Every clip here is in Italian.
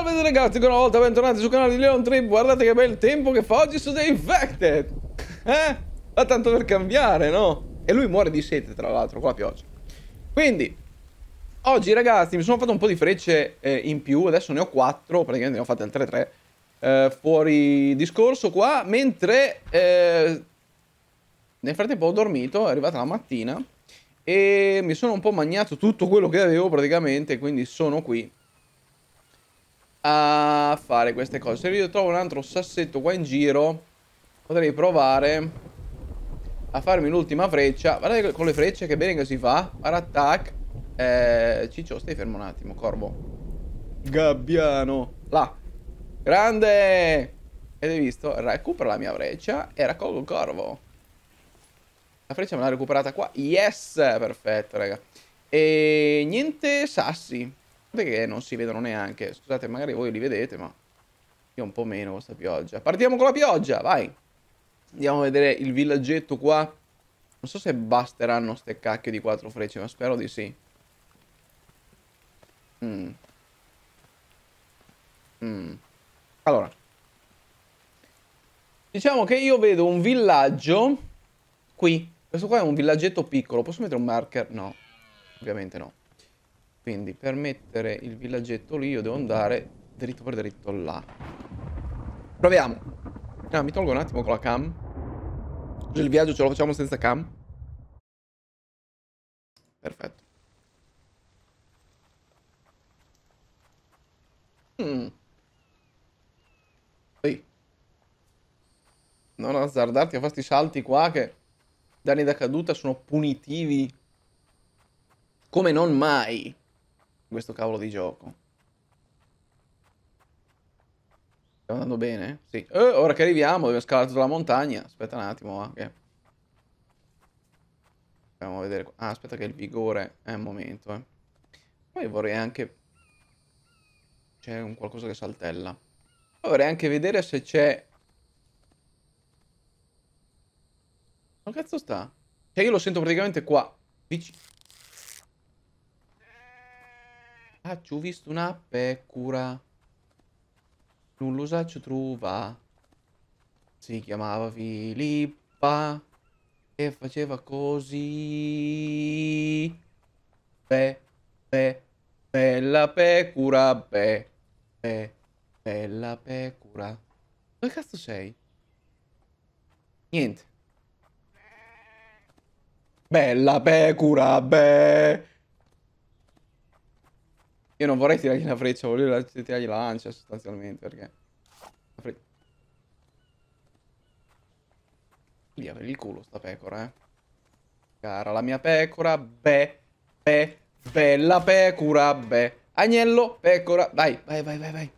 Salve ragazzi, ancora una volta bentornati sul canale di Leon Trip Guardate che bel tempo che fa oggi su The Infected Eh? Ma tanto per cambiare, no? E lui muore di sete, tra l'altro, qua pioggia Quindi, oggi ragazzi mi sono fatto un po' di frecce eh, in più Adesso ne ho 4, praticamente ne ho fatte altre 3 eh, Fuori discorso qua Mentre eh, nel frattempo ho dormito, è arrivata la mattina E mi sono un po' magnato tutto quello che avevo praticamente Quindi sono qui a fare queste cose. Se io trovo un altro sassetto qua in giro, potrei provare a farmi l'ultima freccia. Guardate con le frecce che bene che si fa. Parattac. Eh, Ciccio, stai fermo un attimo, corvo. Gabbiano. Là. Grande! Avete visto? Recupera la mia freccia e raccolgo il corvo. La freccia me l'ha recuperata qua. Yes! Perfetto, raga. E niente sassi che non si vedono neanche. Scusate, magari voi li vedete, ma io un po' meno questa pioggia. Partiamo con la pioggia, vai! Andiamo a vedere il villaggetto qua. Non so se basteranno ste cacche di quattro frecce, ma spero di sì. Mm. Mm. Allora. Diciamo che io vedo un villaggio qui. Questo qua è un villaggetto piccolo. Posso mettere un marker? No, ovviamente no. Quindi per mettere il villaggetto lì io devo andare dritto per dritto là. Proviamo. Ah, mi tolgo un attimo con la cam. Cioè, il viaggio ce lo facciamo senza cam. Perfetto. Mm. Ehi. Non azzardarti a fare questi salti qua che danni da caduta sono punitivi come non mai questo cavolo di gioco. Stiamo andando bene? Sì. Eh, ora che arriviamo, abbiamo scalato la montagna. Aspetta un attimo, anche. Ah, eh, Andiamo a vedere. Ah, aspetta che il vigore è un momento, eh. Poi vorrei anche... C'è un qualcosa che saltella. Poi vorrei anche vedere se c'è... Ma cazzo sta? Cioè io lo sento praticamente qua. Vicino. Ah, ci ho visto una pecora. Non lo sa ci trova. Si chiamava Filippa e faceva così. Be, be, bella pecora, be, be, bella pecora. Dove cazzo sei? Niente. Bella pecora, be. Io non vorrei tirargli la freccia, voglio tirargli la lancia sostanzialmente perché... La freccia... Lì apri il culo sta pecora, eh. Cara la mia pecora, beh, beh, bella pecora, beh. Agnello, pecora, dai, vai, vai, vai, vai.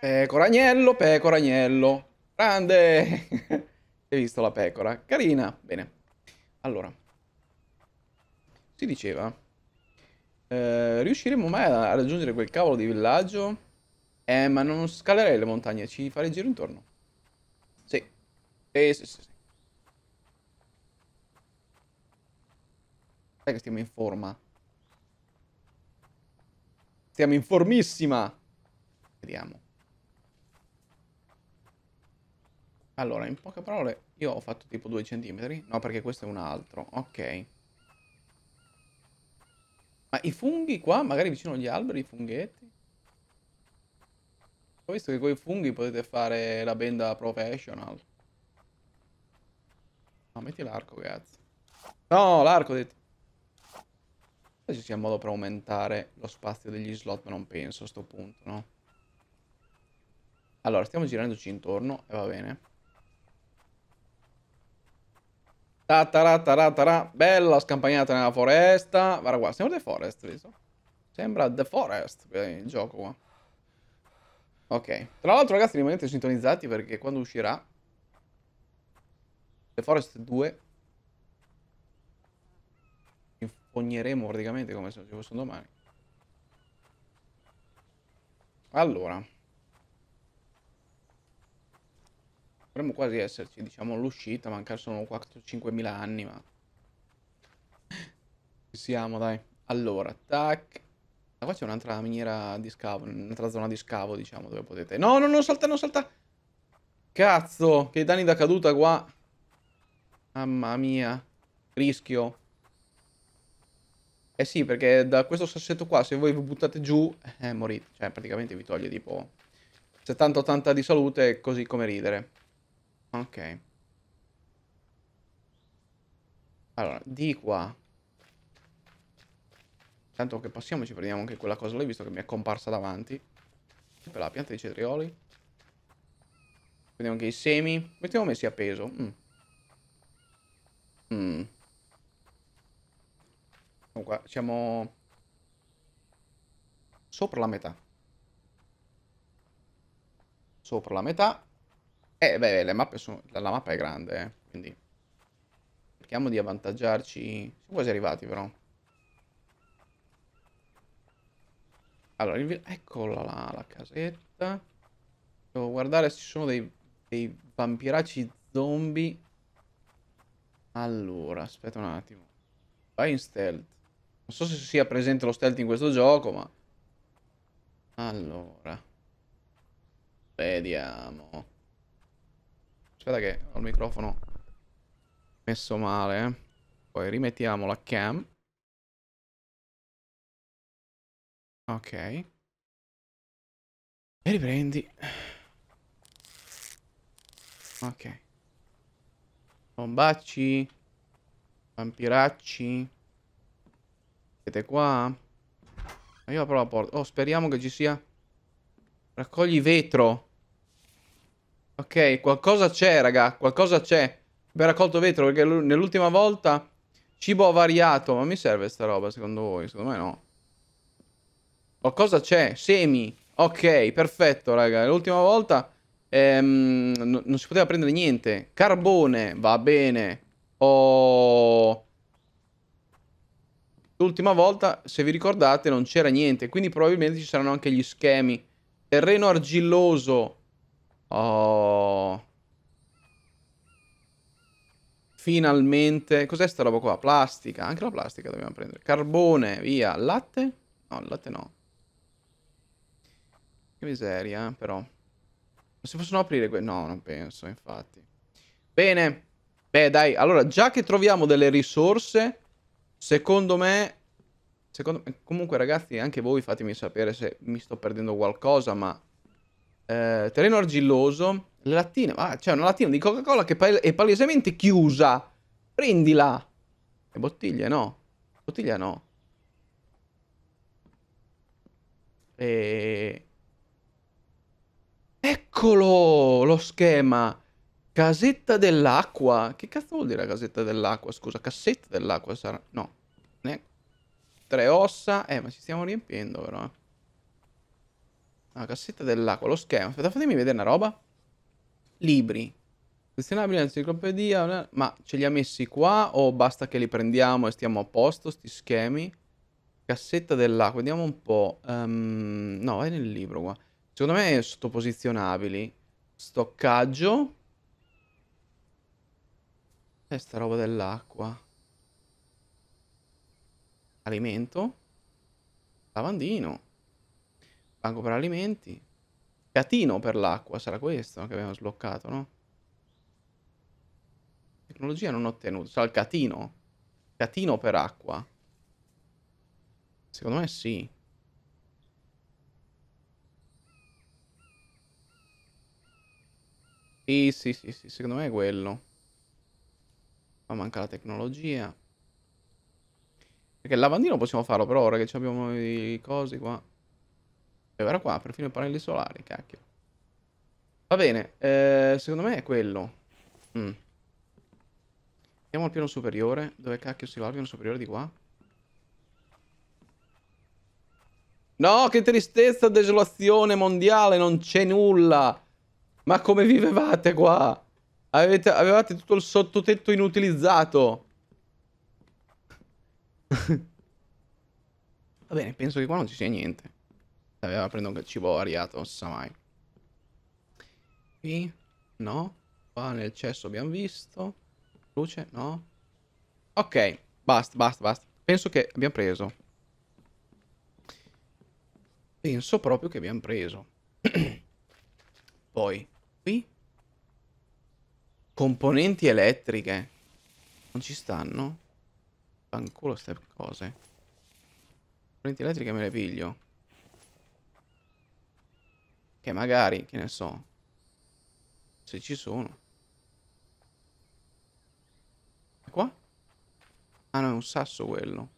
Pecora, agnello, pecora, agnello. Grande! Hai visto la pecora? Carina. Bene. Allora. Si diceva eh, riusciremo mai a raggiungere quel cavolo di villaggio? Eh, ma non scalerei le montagne, ci farei giro intorno. Sì. Eh, sì, sì, sì. Sai che stiamo in forma. Stiamo in formissima. Vediamo. Allora, in poche parole, io ho fatto tipo 2 centimetri. No, perché questo è un altro. Ok. Ma i funghi qua, magari vicino agli alberi, i funghetti? Ho visto che con i funghi potete fare la benda professional. No, metti l'arco, cazzo. No, l'arco, detto. Ci sia modo per aumentare lo spazio degli slot, ma non penso a sto punto, no? Allora, stiamo girandoci intorno e va bene. Ta -ta -ta -ta Bella scampagnata nella foresta. Guarda qua, sembra The Forest, visto? Sembra The Forest il gioco qua. Ok. Tra l'altro, ragazzi, rimanete sintonizzati perché quando uscirà The Forest 2 infogneremo praticamente come se ci fosse un domani. Allora. Dovremmo quasi esserci, diciamo, l'uscita, mancare solo 4-5 mila anni, ma... Ci siamo, dai. Allora, tac. Ah, qua c'è un'altra miniera di scavo, un'altra zona di scavo, diciamo, dove potete... No, no, no, salta, non salta! Cazzo, che danni da caduta qua! Mamma mia. Rischio. Eh sì, perché da questo sassetto qua, se voi vi buttate giù, eh, morite. Cioè, praticamente vi toglie tipo 70-80 di salute, così come ridere. Ok. Allora, di qua. Tanto che passiamo ci prendiamo anche quella cosa lì, visto che mi è comparsa davanti. Per la pianta di cetrioli. Prendiamo anche i semi. Mettiamo messi a peso. Mm. Mm. Comunque, siamo... Sopra la metà. Sopra la metà. Eh beh, le mappe sono... la mappa è grande, eh, quindi... Cerchiamo di avvantaggiarci... Siamo quasi arrivati, però. Allora, il... eccola là, la casetta. Devo guardare se ci sono dei, dei vampiracci zombie. Allora, aspetta un attimo. Vai in stealth. Non so se sia presente lo stealth in questo gioco, ma... Allora. Vediamo. Aspetta che ho il microfono messo male. Eh. Poi rimettiamo la cam. Ok. E riprendi. Ok. Bombacci. Vampiracci. Siete qua? Io apro la porta. Oh, speriamo che ci sia... Raccogli vetro. Ok, qualcosa c'è, raga. Qualcosa c'è. Abbiamo raccolto vetro perché nell'ultima volta cibo variato. Ma mi serve sta roba, secondo voi? Secondo me no. Qualcosa c'è. Semi. Ok, perfetto, raga. L'ultima volta ehm, non si poteva prendere niente. Carbone, va bene. Oh... L'ultima volta, se vi ricordate, non c'era niente. Quindi probabilmente ci saranno anche gli schemi. Terreno argilloso. Oh. Finalmente. Cos'è sta roba qua? Plastica. Anche la plastica dobbiamo prendere. Carbone, via. Latte? No, il latte no. Che miseria, eh, però. Non si possono aprire que... No, non penso, infatti. Bene. Beh, dai. Allora, già che troviamo delle risorse, secondo me... Secondo me... Comunque, ragazzi, anche voi fatemi sapere se mi sto perdendo qualcosa, ma eh, terreno argilloso, le lattine, ah, c'è una lattina di Coca-Cola che è palesemente chiusa. Prendila. Le bottiglie no. Bottiglia no. E... Eccolo lo schema. Casetta dell'acqua. Che cazzo vuol dire la casetta dell'acqua? Scusa, cassetta dell'acqua sarà... No. Ne... Tre ossa. Eh, ma ci stiamo riempiendo però. Eh. Ah, cassetta dell'acqua, lo schema. Aspetta, fatemi vedere una roba. Libri. Questionabile enciclopedia. Ma ce li ha messi qua o basta che li prendiamo e stiamo a posto, sti schemi? Cassetta dell'acqua, vediamo un po'. Um, no, è nel libro qua. Secondo me è sottoposizionabili. Stoccaggio. E eh, sta roba dell'acqua. Alimento. Lavandino. Pago per alimenti. Catino per l'acqua, sarà questo che abbiamo sbloccato, no? Tecnologia non ottenuta, sarà il catino. Catino per acqua. Secondo me sì. Sì, sì, sì, sì, secondo me è quello. Ma manca la tecnologia. Perché il lavandino possiamo farlo, però ora che abbiamo i cosi qua... E ora qua, perfino i pannelli solari, cacchio. Va bene, eh, secondo me è quello. Mm. Andiamo al piano superiore. Dove cacchio si va al piano superiore di qua? No, che tristezza, desolazione mondiale, non c'è nulla. Ma come vivevate qua? Avete, avevate tutto il sottotetto inutilizzato. Va bene, penso che qua non ci sia niente. Aveva prendo un cibo variato, non si sa mai. Qui? No. Qua nel cesso abbiamo visto. Luce? No. Ok, basta, basta, basta. Penso che abbiamo preso. Penso proprio che abbiamo preso. Poi, qui? Componenti elettriche. Non ci stanno? Fanculo ste cose. Componenti elettriche me le piglio. Che magari, che ne so, se ci sono. È qua? Ah no, è un sasso quello.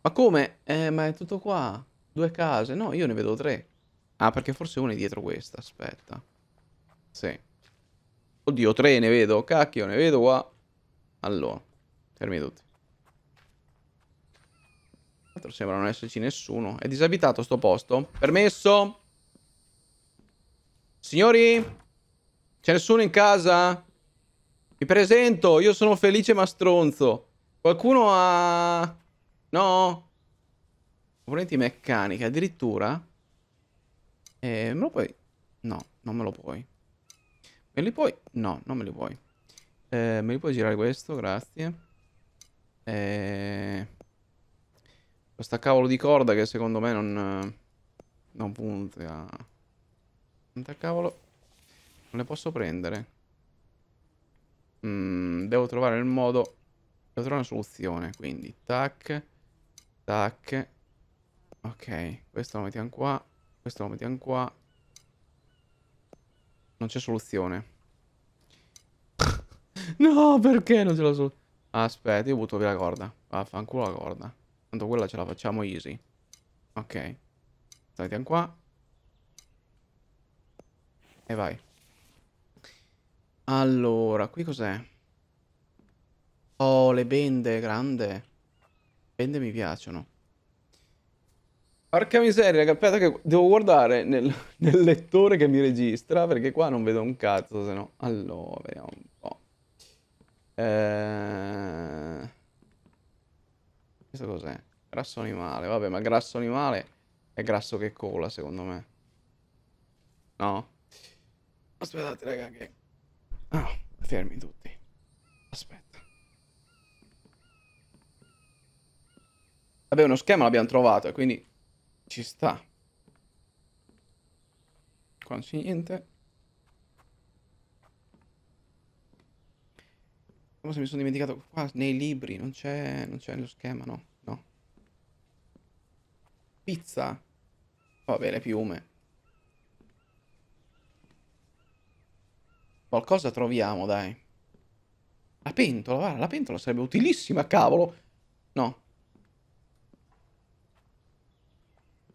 Ma come? Eh, ma è tutto qua. Due case. No, io ne vedo tre. Ah, perché forse una è dietro questa, aspetta. Sì. Oddio, tre ne vedo, cacchio, ne vedo qua. Allora, fermi tutti. sembra non esserci nessuno. È disabitato sto posto? Permesso? Signori? C'è nessuno in casa? Mi presento, io sono felice ma stronzo. Qualcuno ha... No? Componenti meccaniche, addirittura? Eh, me lo puoi... No, non me lo puoi. Me li puoi... No, non me li puoi. Eh, me li puoi girare questo, grazie. Eh... Questa cavolo di corda che secondo me non... Non punta... Da cavolo. Non le posso prendere. Mm, devo trovare il modo. Devo trovare una soluzione. Quindi, tac. Tac. Ok, questo lo mettiamo qua. Questo lo mettiamo qua. Non c'è soluzione. no, perché non ce l'ho soluzione? Aspetta, io butto via la corda. Vaffanculo la corda. Tanto quella ce la facciamo easy. Ok. La mettiamo qua. E vai. Allora, qui cos'è? Oh, le bende, grande. Le bende mi piacciono. Porca miseria, aspetta che devo guardare nel, nel, lettore che mi registra, perché qua non vedo un cazzo, se no... Allora, vediamo un po'. Eh... Questo cos'è? Grasso animale, vabbè, ma grasso animale è grasso che cola, secondo me. No? Aspettate, raga, che... Ah, fermi tutti. Aspetta. Vabbè, uno schema l'abbiamo trovato, quindi ci sta. Qua non c'è niente. Come se mi sono dimenticato qua, nei libri, non c'è, non c'è lo schema, no? No. Pizza. Vabbè, le piume. Qualcosa troviamo, dai. La pentola, guarda, la pentola sarebbe utilissima, cavolo. No.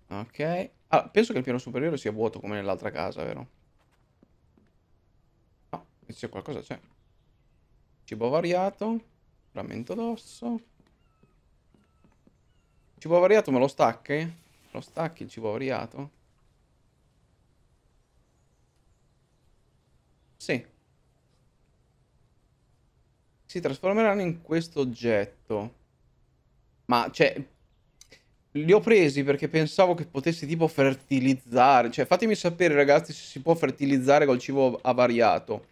Ok. Allora, penso che il piano superiore sia vuoto come nell'altra casa, vero? No, c'è qualcosa, c'è. Cioè, cibo variato. Frammento d'osso. Cibo variato me lo stacchi? Lo stacchi il cibo variato? si trasformeranno in questo oggetto. Ma, cioè, li ho presi perché pensavo che potessi tipo fertilizzare. Cioè, fatemi sapere ragazzi se si può fertilizzare col cibo avariato.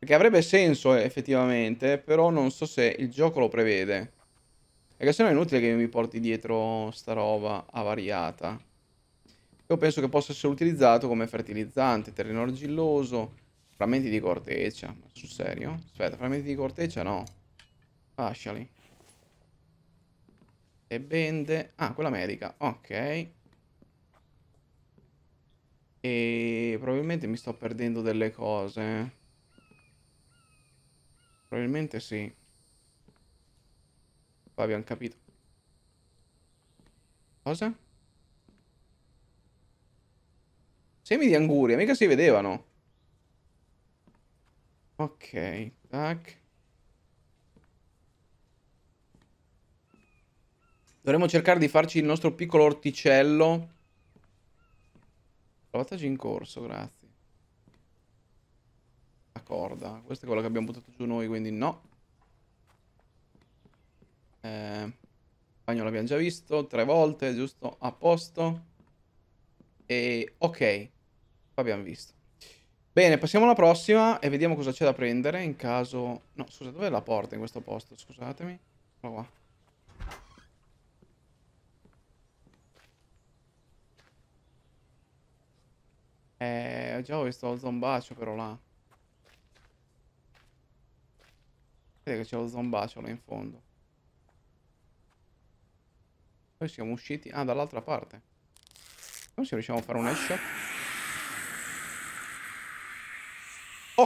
Perché avrebbe senso eh, effettivamente, però non so se il gioco lo prevede. Perché se no è inutile che mi porti dietro sta roba avariata. Io penso che possa essere utilizzato come fertilizzante, terreno argilloso Frammenti di corteccia. Ma sul serio? Aspetta, frammenti di corteccia no. Lasciali. E bende. Ah, quella medica. Ok. E probabilmente mi sto perdendo delle cose. Probabilmente sì. Qua abbiamo capito. Cosa? Semi di anguria, mica si vedevano. Ok, tac. Dovremmo cercare di farci il nostro piccolo orticello. Salvataggio in corso, grazie. La corda. Questa è quella che abbiamo buttato giù noi, quindi no. Eh, bagno l'abbiamo già visto tre volte, giusto? A posto. E ok. L'abbiamo visto. Bene, passiamo alla prossima e vediamo cosa c'è da prendere in caso... No, scusa, dov'è la porta in questo posto? Scusatemi. Ma qua. Eh, già ho visto lo zombacio però là. Vedete che c'è lo zombacio là in fondo. Poi siamo usciti... Ah, dall'altra parte. Non se riusciamo a fare un headshot.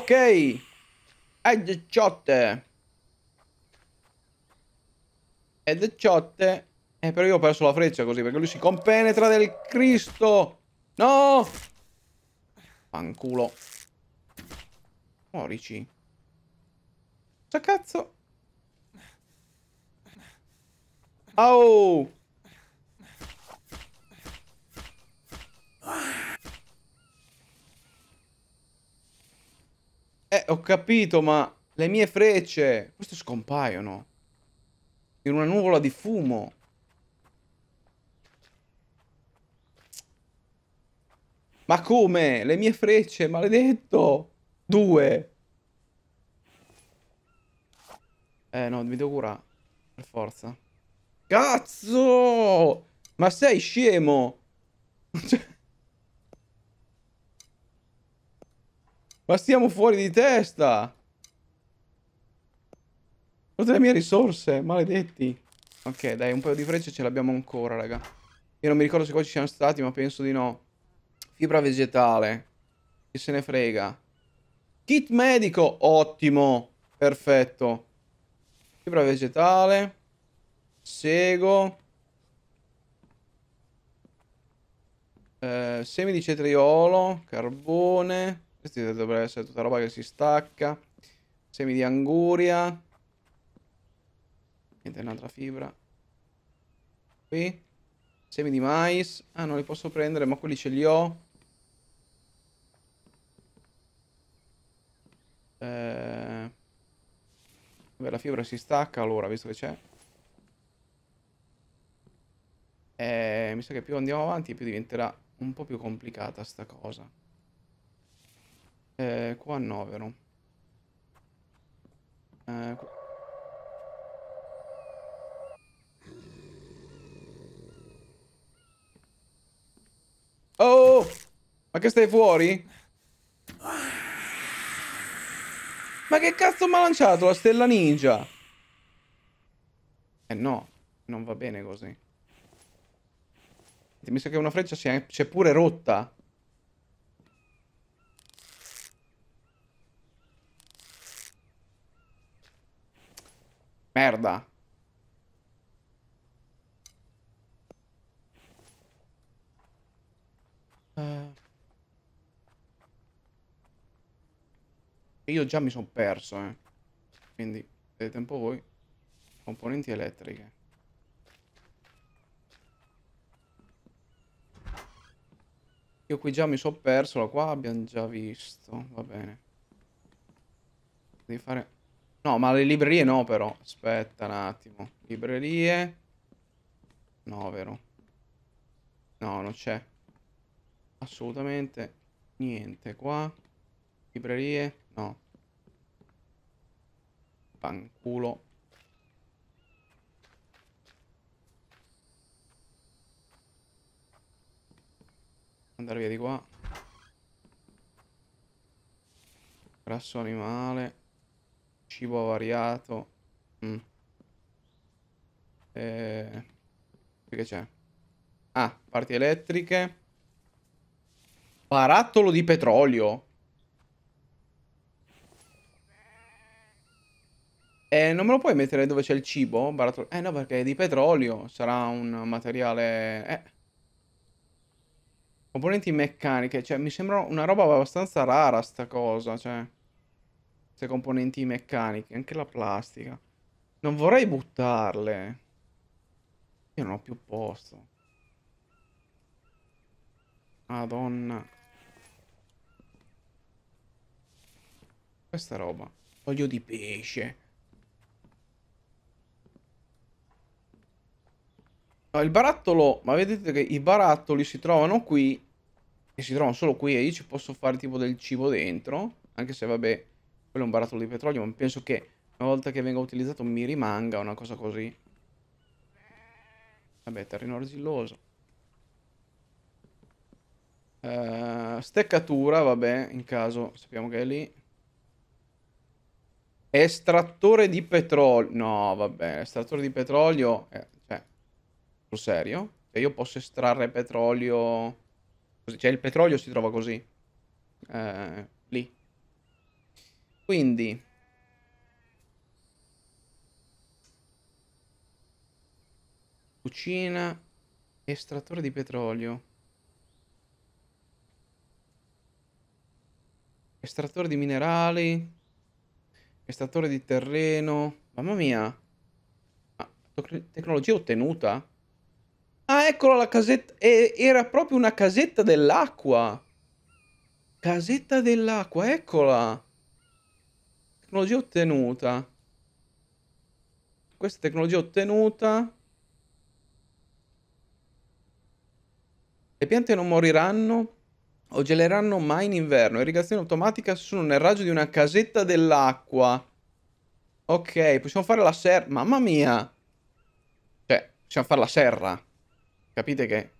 Ok. Headshot. Headshot. Eh, però io ho perso la freccia così, perché lui si compenetra del Cristo. No! Fanculo. Morici. Sta cazzo. Oh! Eh, ho capito, ma le mie frecce... Queste scompaiono. In una nuvola di fumo. Ma come? Le mie frecce, maledetto! Due! Eh no, mi devo curare. Per forza. Cazzo! Ma sei scemo! Cioè... Ma stiamo fuori di testa! Tutte le mie risorse, maledetti. Ok, dai, un paio di frecce ce l'abbiamo ancora, raga. Io non mi ricordo se qua ci siamo stati, ma penso di no. Fibra vegetale. Chi se ne frega. Kit medico, ottimo. Perfetto. Fibra vegetale. Sego. Eh, semi di cetriolo. Carbone. Questi dovrebbero essere tutta roba che si stacca. Semi di anguria. Niente, un'altra fibra. Qui. Semi di mais. Ah, non li posso prendere, ma quelli ce li ho. Eh... Beh, la fibra si stacca allora, visto che c'è. Eh, mi sa che più andiamo avanti, più diventerà un po' più complicata sta cosa. Eh, qua annovero. Eh, Oh! Ma che stai fuori? Ma che cazzo mi ha lanciato la stella ninja? Eh no, non va bene così. Mi sa che una freccia si si è pure rotta. Merda. Uh. Io già mi sono perso, eh. Quindi, vedete un po' voi. Componenti elettriche. Io qui già mi sono perso, la qua abbiamo già visto, va bene. Devi fare No, ma le librerie no però. Aspetta un attimo. Librerie. No, vero? No, non c'è. Assolutamente niente qua. Librerie? No. Panculo. Andare via di qua. Grasso animale cibo variato. Mm. Eh, che c'è? Ah, parti elettriche. Barattolo di petrolio. Eh, non me lo puoi mettere dove c'è il cibo? Barattolo... Eh no, perché è di petrolio. Sarà un materiale... Eh. Componenti meccaniche. Cioè, mi sembra una roba abbastanza rara sta cosa, cioè queste componenti meccaniche, anche la plastica. Non vorrei buttarle. Io non ho più posto. Madonna. Questa roba. Olio di pesce. No, il barattolo, ma vedete che i barattoli si trovano qui. E si trovano solo qui e io ci posso fare tipo del cibo dentro. Anche se vabbè, quello è un barattolo di petrolio, ma penso che una volta che venga utilizzato mi rimanga una cosa così. Vabbè, terreno argilloso. Uh, steccatura, vabbè, in caso sappiamo che è lì. Estrattore di petrolio. No, vabbè, estrattore di petrolio... Eh, cioè, sul serio? Cioè, io posso estrarre petrolio... Cioè, il petrolio si trova così. Eh quindi... Cucina, estrattore di petrolio. Estrattore di minerali. Estrattore di terreno. Mamma mia. Ah, tecnologia ottenuta? Ah, eccola la casetta. Eh, era proprio una casetta dell'acqua. Casetta dell'acqua, eccola tecnologia ottenuta. Questa tecnologia ottenuta. Le piante non moriranno o geleranno mai in inverno. Irrigazione automatica sono nel raggio di una casetta dell'acqua. Ok, possiamo fare la serra. Mamma mia! Cioè, possiamo fare la serra. Capite che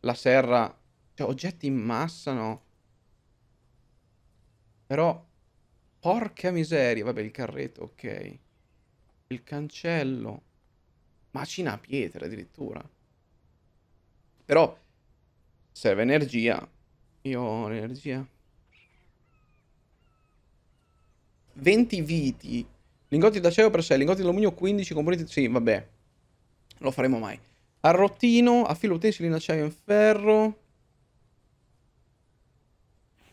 la serra... Cioè, oggetti in massa, no? Però Porca miseria. Vabbè, il carretto, ok. Il cancello. Macina a pietra addirittura. Però serve energia. Io ho energia. 20 viti. Lingotti d'acero per 6, lingotti d'alluminio 15, componenti... Sì, vabbè. Lo faremo mai. Arrottino, affilo utensili in acciaio e in ferro.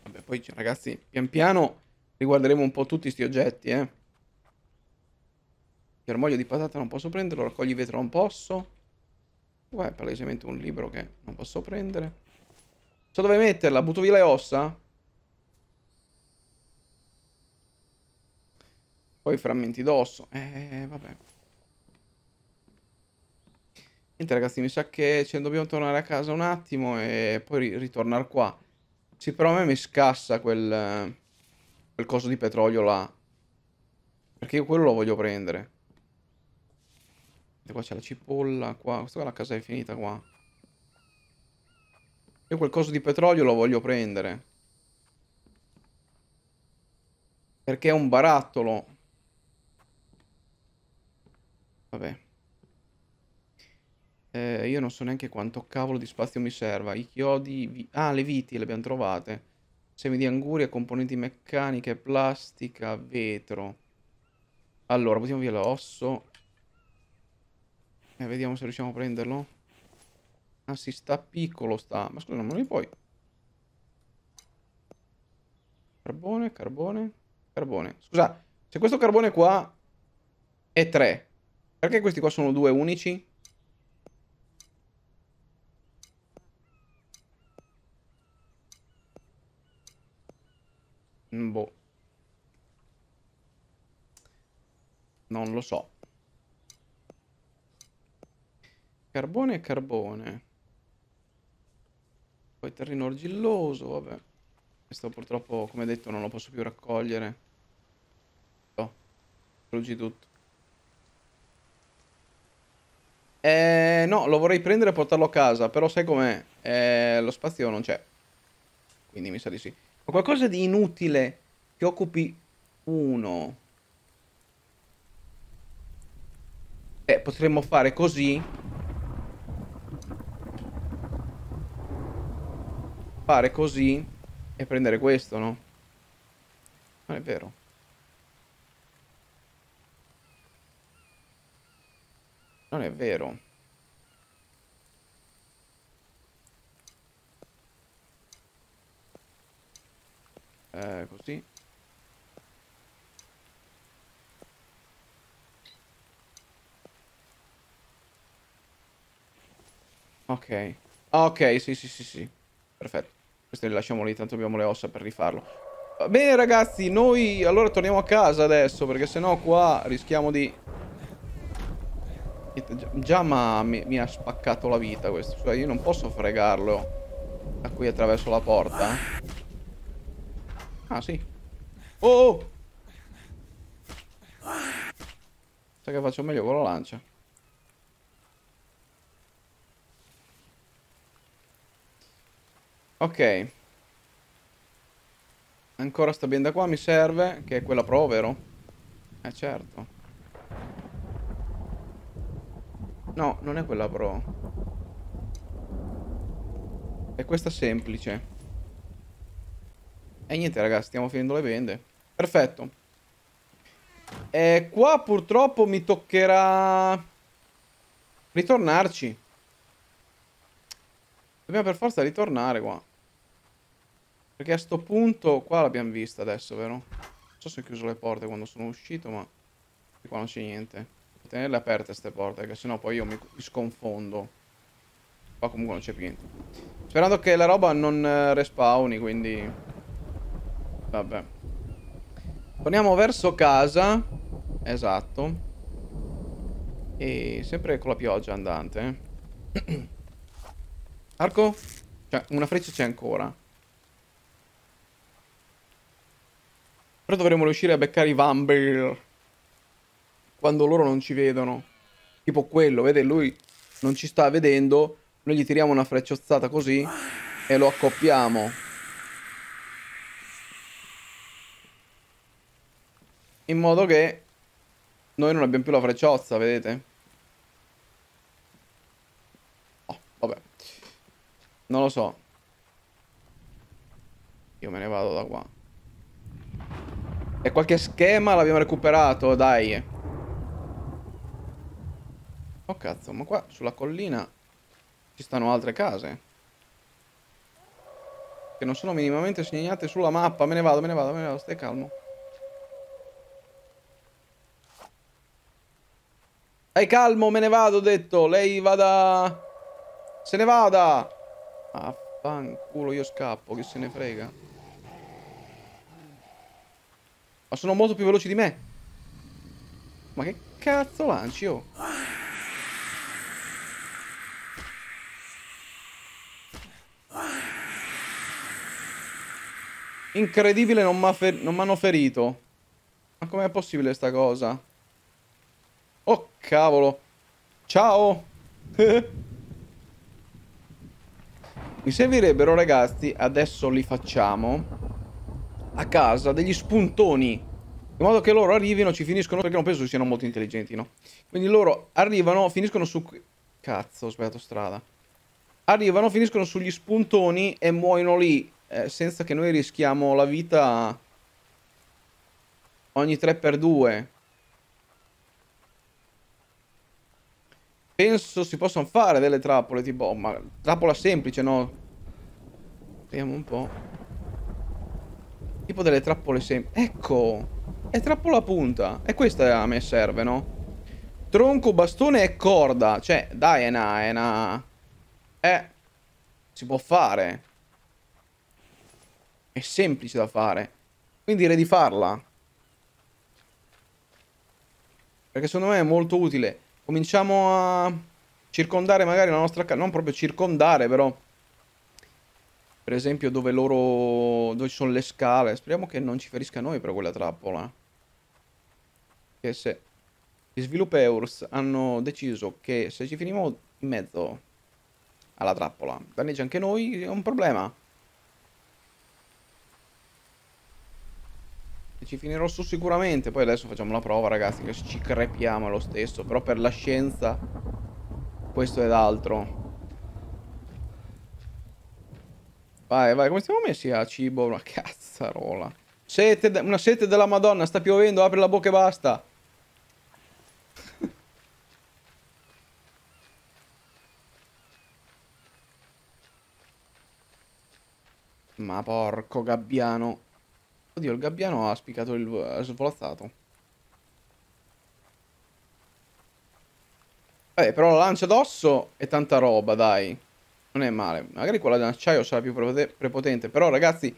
Vabbè, poi ragazzi, pian piano Riguarderemo un po' tutti questi oggetti, eh. Germoglio di patata non posso prenderlo, raccogli vetro non posso. Qua è palesemente un libro che non posso prendere. So dove metterla, butto via le ossa? Poi frammenti d'osso. Eh, eh, vabbè. Niente ragazzi, mi sa che ce ne dobbiamo tornare a casa un attimo e poi ritornare qua. Sì, però a me mi scassa quel quel coso di petrolio là. Perché io quello lo voglio prendere. E qua c'è la cipolla, qua. Questa qua la casa è finita, qua. Io quel coso di petrolio lo voglio prendere. Perché è un barattolo. Vabbè. Eh, io non so neanche quanto cavolo di spazio mi serva. I chiodi... Ah, le viti le abbiamo trovate semi di anguria, componenti meccaniche, plastica, vetro. Allora, buttiamo via l'osso. E vediamo se riusciamo a prenderlo. Ah, si sta piccolo, sta. Ma scusa, ma lui poi... Carbone, carbone, carbone. Scusa, se questo carbone qua è 3, perché questi qua sono due unici? Mm, boh. Non lo so. Carbone e carbone. Poi terreno argilloso, vabbè. Questo purtroppo, come detto, non lo posso più raccogliere. No. Oh, Distruggi tutto. Eh, no, lo vorrei prendere e portarlo a casa, però sai com'è? Eh, lo spazio non c'è. Quindi mi sa di sì. Ma qualcosa di inutile che occupi uno. Eh, potremmo fare così. Fare così e prendere questo, no? Non è vero. Non è vero. eh, così ok ah, ok sì sì sì sì perfetto questo le lasciamo lì tanto abbiamo le ossa per rifarlo va bene ragazzi noi allora torniamo a casa adesso perché sennò qua rischiamo di Già ma mi, mi, ha spaccato la vita questo Cioè io non posso fregarlo Da qui attraverso la porta Ah, sì. Oh, oh! Sa che faccio meglio con la lancia. Ok. Ancora sta benda qua mi serve, che è quella pro, vero? Eh, certo. No, non è quella pro. È questa semplice. E niente ragazzi, stiamo finendo le vende. Perfetto. E qua purtroppo mi toccherà ritornarci. Dobbiamo per forza ritornare qua. Perché a sto punto qua l'abbiamo vista adesso, vero? Non so se ho chiuso le porte quando sono uscito, ma di qua non c'è niente. Tenerle aperte queste porte, che sennò poi io mi, mi sconfondo. Qua comunque non c'è più niente. Sperando che la roba non eh, respawni, quindi... Vabbè. Torniamo verso casa. Esatto. E sempre con la pioggia andante. Eh. Arco? Cioè, una freccia c'è ancora. Però dovremmo riuscire a beccare i Vambeer. Quando loro non ci vedono. Tipo quello, vede? Lui non ci sta vedendo. Noi gli tiriamo una frecciazzata così e lo accoppiamo. in modo che noi non abbiamo più la frecciozza, vedete? Oh, vabbè. Non lo so. Io me ne vado da qua. E qualche schema l'abbiamo recuperato, dai. Oh cazzo, ma qua sulla collina ci stanno altre case. Che non sono minimamente segnate sulla mappa. Me ne vado, me ne vado, me ne vado, stai calmo. Dai calmo, me ne vado, ho detto. Lei vada... Se ne vada! Affanculo, io scappo, che se ne frega. Ma sono molto più veloci di me. Ma che cazzo lanci, oh? Incredibile, non mi hanno ferito. Ma com'è possibile sta cosa? Oh cavolo. Ciao. Mi servirebbero ragazzi, adesso li facciamo a casa degli spuntoni. In modo che loro arrivino, ci finiscono, perché non penso siano molto intelligenti, no? Quindi loro arrivano, finiscono su... Cazzo, ho sbagliato strada. Arrivano, finiscono sugli spuntoni e muoiono lì, eh, senza che noi rischiamo la vita ogni 3x2. penso si possano fare delle trappole tipo, oh, ma trappola semplice, no? Vediamo un po'. Tipo delle trappole semplici. Ecco! È trappola a punta. E questa a me serve, no? Tronco, bastone e corda. Cioè, dai, è una... È una... Eh, si può fare. È semplice da fare. Quindi direi di farla. Perché secondo me è molto utile. Cominciamo a circondare magari la nostra casa, non proprio circondare però. Per esempio dove loro... dove ci sono le scale. Speriamo che non ci ferisca noi per quella trappola. Che se gli sviluppers hanno deciso che se ci finiamo in mezzo alla trappola danneggia anche noi è un problema. ci finirò su sicuramente. Poi adesso facciamo la prova, ragazzi, che ci crepiamo lo stesso. Però per la scienza questo è d'altro. Vai, vai, come siamo messi a cibo? Una cazzarola. Sete, una sete della madonna, sta piovendo, apri la bocca e basta. Ma porco gabbiano. Oddio, il gabbiano ha spiccato il... ha svolazzato. Vabbè, eh, però la lancia d'osso è tanta roba, dai. Non è male. Magari quella d'acciaio sarà più prepotente. Però, ragazzi,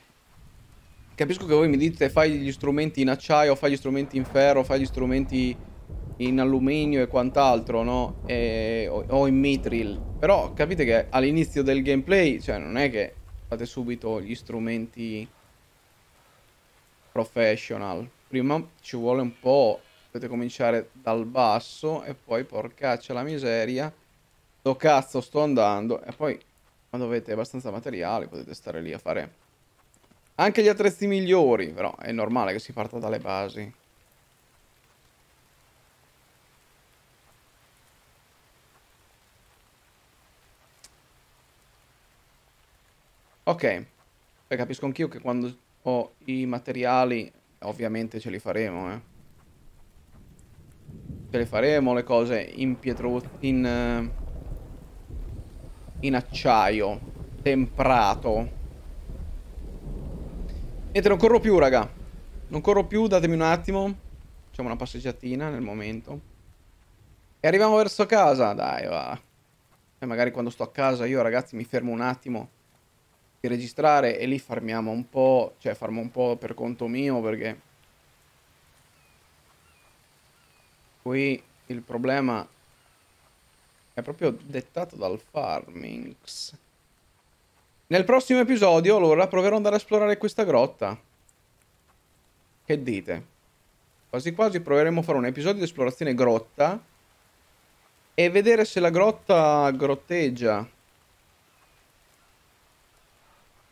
capisco che voi mi dite fai gli strumenti in acciaio, fai gli strumenti in ferro, fai gli strumenti in alluminio e quant'altro, no? E... o, in mitril. Però capite che all'inizio del gameplay, cioè, non è che fate subito gli strumenti professional. Prima ci vuole un po', potete cominciare dal basso e poi porcaccia la miseria, do cazzo sto andando e poi quando avete abbastanza materiale potete stare lì a fare anche gli attrezzi migliori, però è normale che si parta dalle basi. Ok, Beh, capisco anch'io che quando ho i materiali, ovviamente ce li faremo, eh. Ce le faremo le cose in pietro... in... Eh, in acciaio, temprato. Niente, non corro più, raga. Non corro più, datemi un attimo. Facciamo una passeggiatina nel momento. E arriviamo verso casa, dai, va. E magari quando sto a casa io, ragazzi, mi fermo un attimo di registrare e lì farmiamo un po', cioè farmo un po' per conto mio perché qui il problema è proprio dettato dal farming. Nel prossimo episodio allora proverò ad andare a esplorare questa grotta. Che dite? Quasi quasi proveremo a fare un episodio di esplorazione grotta e vedere se la grotta grotteggia.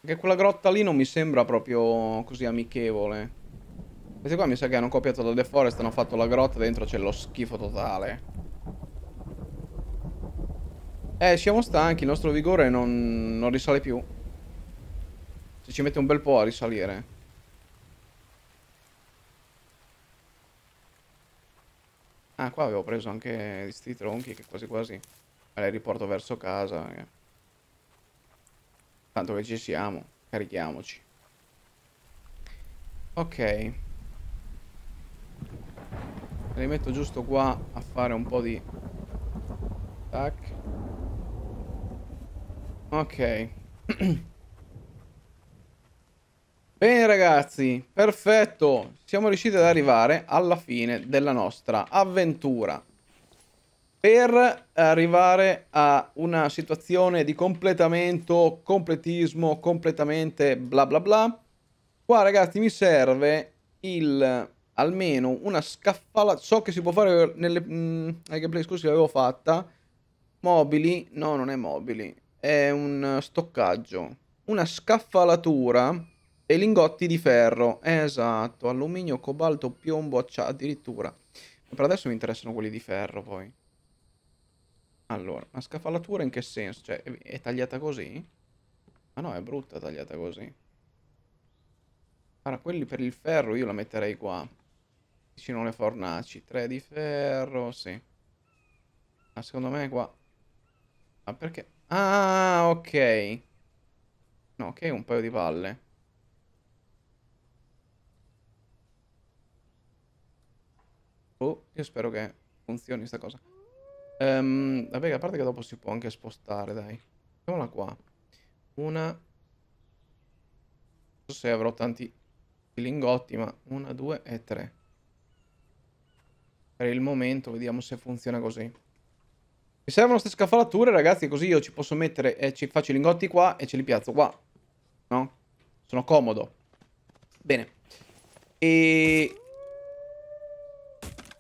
Perché quella grotta lì non mi sembra proprio così amichevole. Questi qua mi sa che hanno copiato da The Forest, hanno fatto la grotta, dentro c'è lo schifo totale. Eh, siamo stanchi, il nostro vigore non, non risale più. Se ci mette un bel po' a risalire. Ah, qua avevo preso anche questi tronchi che quasi quasi me li riporto verso casa. Eh. Tanto che ci siamo, carichiamoci. Ok. Li metto giusto qua a fare un po' di... Tac. Ok. Bene ragazzi, perfetto. Siamo riusciti ad arrivare alla fine della nostra avventura per arrivare a una situazione di completamento, completismo, completamente bla bla bla. Qua ragazzi mi serve il almeno una scaffala, so che si può fare nelle mh, mm, gameplay scorsi l'avevo fatta. Mobili, no, non è mobili, è un stoccaggio. Una scaffalatura e lingotti di ferro. Esatto, alluminio, cobalto, piombo, acciaio addirittura. Per adesso mi interessano quelli di ferro poi. Allora, la scafallatura in che senso? Cioè, è tagliata così? Ma no, è brutta tagliata così. Allora, quelli per il ferro io la metterei qua. Vicino alle fornaci. Tre di ferro, sì. Ma secondo me qua... Ma perché? Ah, ok. No, ok, un paio di palle. Oh, io spero che funzioni sta cosa. Um, vabbè, a parte che dopo si può anche spostare, dai. Mettiamola qua. Una... Non so se avrò tanti lingotti, ma una, due e tre. Per il momento vediamo se funziona così. Mi servono queste scaffalature, ragazzi, così io ci posso mettere e ci faccio i lingotti qua e ce li piazzo qua. No? Sono comodo. Bene. E...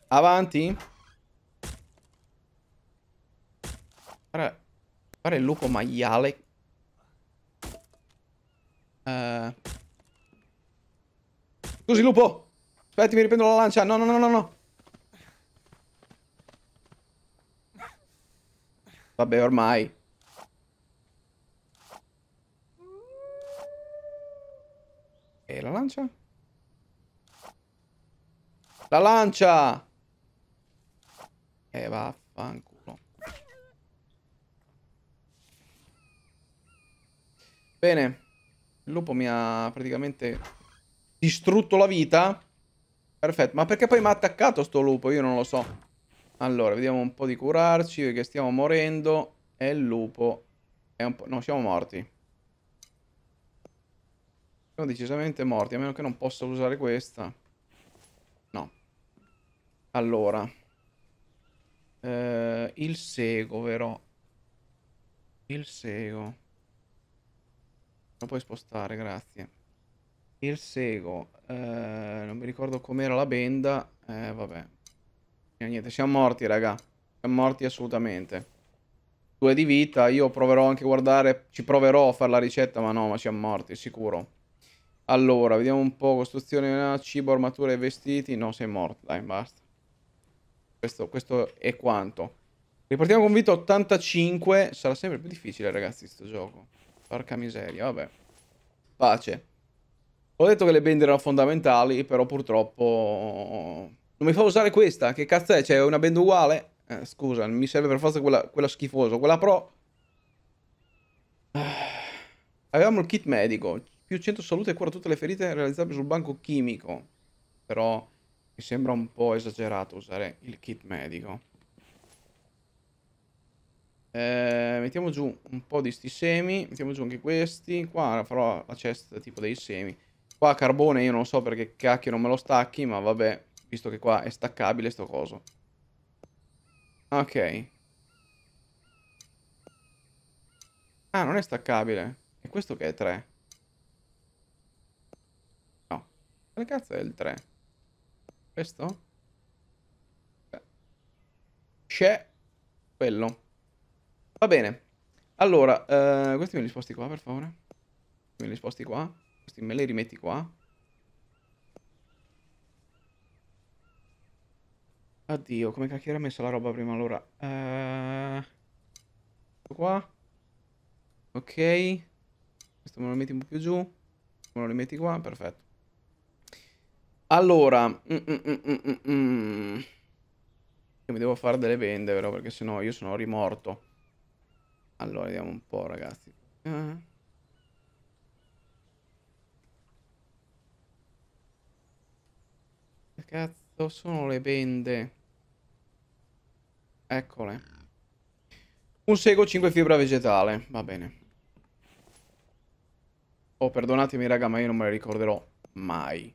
Avanti. Fare, fare il lupo maiale. Uh. Scusi lupo! Aspetti, mi riprendo la lancia. No, no, no, no, no. Vabbè, ormai. E la lancia? La lancia! E eh, vaffanculo. Bene. Il lupo mi ha praticamente distrutto la vita. Perfetto. Ma perché poi mi ha attaccato sto lupo? Io non lo so. Allora, vediamo un po' di curarci perché stiamo morendo. E il lupo è un po'... No, siamo morti. Siamo decisamente morti, a meno che non possa usare questa. No. Allora. Eh, il sego, vero? Il sego. Lo puoi spostare, grazie. Il sego. Eh, non mi ricordo com'era la benda. Eh, vabbè. E Niente, siamo morti, raga. Siamo morti assolutamente. Due di vita. Io proverò anche a guardare... Ci proverò a fare la ricetta, ma no, ma siamo morti, sicuro. Allora, vediamo un po'. Costruzione, eh, cibo, armatura e vestiti. No, sei morto. Dai, basta. Questo, questo è quanto. Ripartiamo con vita 85. Sarà sempre più difficile, ragazzi, questo gioco. Porca miseria, vabbè. Pace. Ho detto che le bende erano fondamentali, però purtroppo... Non mi fa usare questa, che cazzo è? C'è cioè, una band uguale? Eh, scusa, mi serve per forza quella, quella schifosa. Quella pro... Ah. Avevamo il kit medico, più 100 salute e cura tutte le ferite realizzabili sul banco chimico. Però mi sembra un po' esagerato usare il kit medico. Eh, mettiamo giù un po' di sti semi. Mettiamo giù anche questi. Qua farò la cesta tipo dei semi. Qua carbone io non so perché cacchio non me lo stacchi, ma vabbè, visto che qua è staccabile sto coso. Ok. Ah, non è staccabile. E questo che è 3? No. Che cazzo è il 3? Questo? C'è quello. Va bene. Allora, eh, questi me li sposti qua, per favore. Me li sposti qua. Questi me li rimetti qua. Addio, come cacchio era messa la roba prima allora? Eh... Qua. Ok. Questo me lo metti un po' più giù. Me lo rimetti qua, perfetto. Allora... Mm, mm, mm, Io mi devo fare delle vende però, perché sennò io sono rimorto. Allora, vediamo un po', ragazzi. Eh. Che cazzo sono le bende? Eccole. Un sego 5 fibra vegetale, va bene. Oh, perdonatemi raga, ma io non me le ricorderò mai.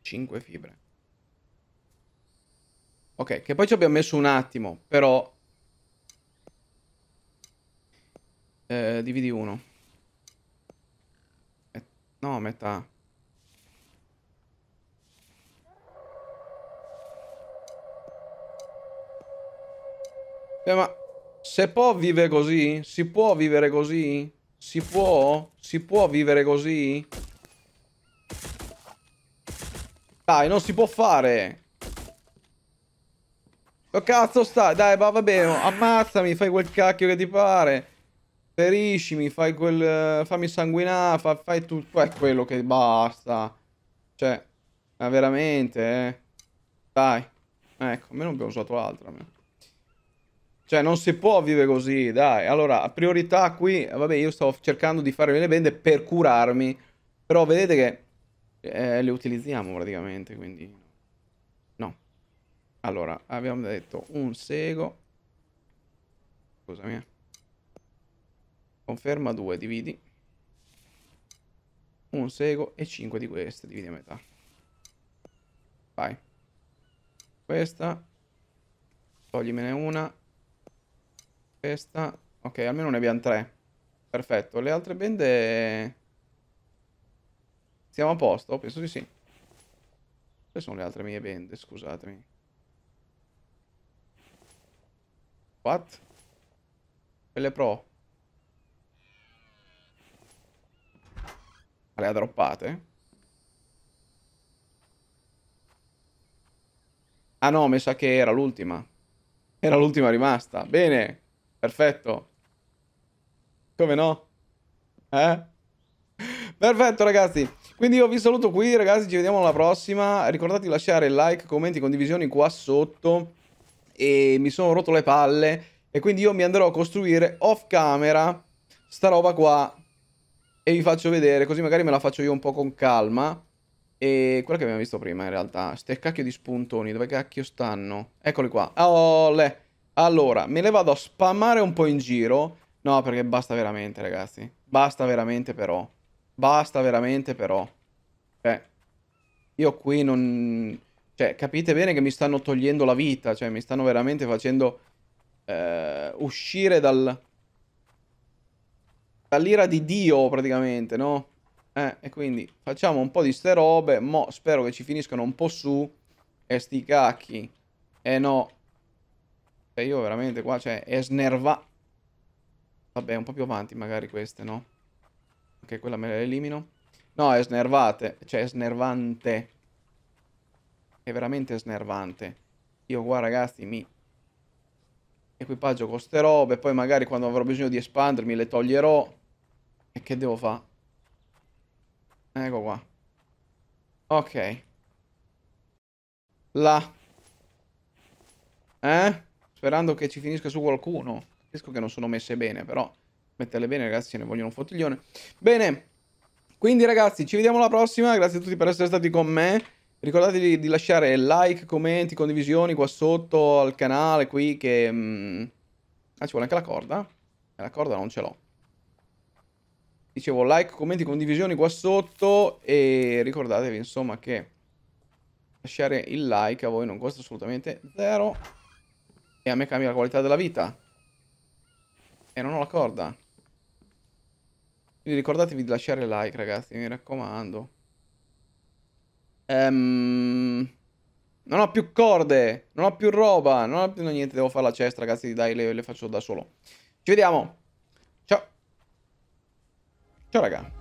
Cinque fibre. Ok, che poi ci abbiamo messo un attimo, però... Eh, dividi uno. Met eh, no, metà. Eh, ma se può vivere così? Si può vivere così? Si può? Si può vivere così? Dai, non si può fare! Ma oh, cazzo sta? Dai, ma va bene, ammazzami, fai quel cacchio che ti pare. Feriscimi, fai quel... fammi sanguinare, fa, fai tutto... È quello che basta. Cioè, ma veramente, eh. Dai. Ecco, almeno abbiamo usato l'altra. Cioè, non si può vivere così, dai. Allora, priorità qui... Eh, vabbè, io stavo cercando di fare le bende per curarmi. Però vedete che... Eh, le utilizziamo praticamente, quindi... Allora, abbiamo detto un sego. Scusami. Eh. Conferma 2, dividi. Un sego e 5 di queste, dividi a metà. Vai. Questa. Toglimene una. Questa. Ok, almeno ne abbiamo tre. Perfetto, le altre bende... Siamo a posto? Penso di sì. Queste sono le altre mie bende, scusatemi. What? Quelle pro? Le ha droppate? Ah no, mi sa che era l'ultima. Era l'ultima rimasta. Bene, perfetto. Come no? Eh? Perfetto ragazzi, quindi io vi saluto qui ragazzi, ci vediamo alla prossima, ricordate di lasciare like, commenti, condivisioni qua sotto e mi sono rotto le palle e quindi io mi andrò a costruire off camera sta roba qua e vi faccio vedere, così magari me la faccio io un po' con calma. E quella che abbiamo visto prima in realtà, ste cacchio di spuntoni, dove cacchio stanno? Eccoli qua. Ah, Olè. Allora, me le vado a spammare un po' in giro. No, perché basta veramente, ragazzi. Basta veramente però. Basta veramente però. Cioè, io qui non... Cioè, capite bene che mi stanno togliendo la vita, cioè mi stanno veramente facendo eh, uscire dal... dall'ira di Dio praticamente, no? Eh, e quindi facciamo un po' di ste robe, mo spero che ci finiscano un po' su, e sti cacchi, eh no, e cioè, io veramente qua, cioè, è snerva... Vabbè, un po' più avanti magari queste, no? Ok, quella me la elimino. No, è snervate, cioè è snervante è veramente snervante. Io qua ragazzi mi equipaggio con queste robe, poi magari quando avrò bisogno di espandermi le toglierò. E che devo fare? Ecco qua. Ok. La. Eh? Sperando che ci finisca su qualcuno. Capisco che non sono messe bene, però metterle bene ragazzi se ne vogliono un fottiglione. Bene. Quindi ragazzi, ci vediamo alla prossima. Grazie a tutti per essere stati con me. Ricordatevi di lasciare like, commenti, condivisioni qua sotto al canale qui che... Mh... Mm, ah, ci vuole anche la corda? E eh, La corda non ce l'ho. Dicevo like, commenti, condivisioni qua sotto e ricordatevi insomma che lasciare il like a voi non costa assolutamente zero e a me cambia la qualità della vita. E non ho la corda. Quindi ricordatevi di lasciare like ragazzi, mi raccomando. Um, non ho più corde, non ho più roba, non ho più niente, devo fare la cesta, ragazzi, dai, le, le faccio da solo. Ci vediamo. Ciao. Ciao, raga.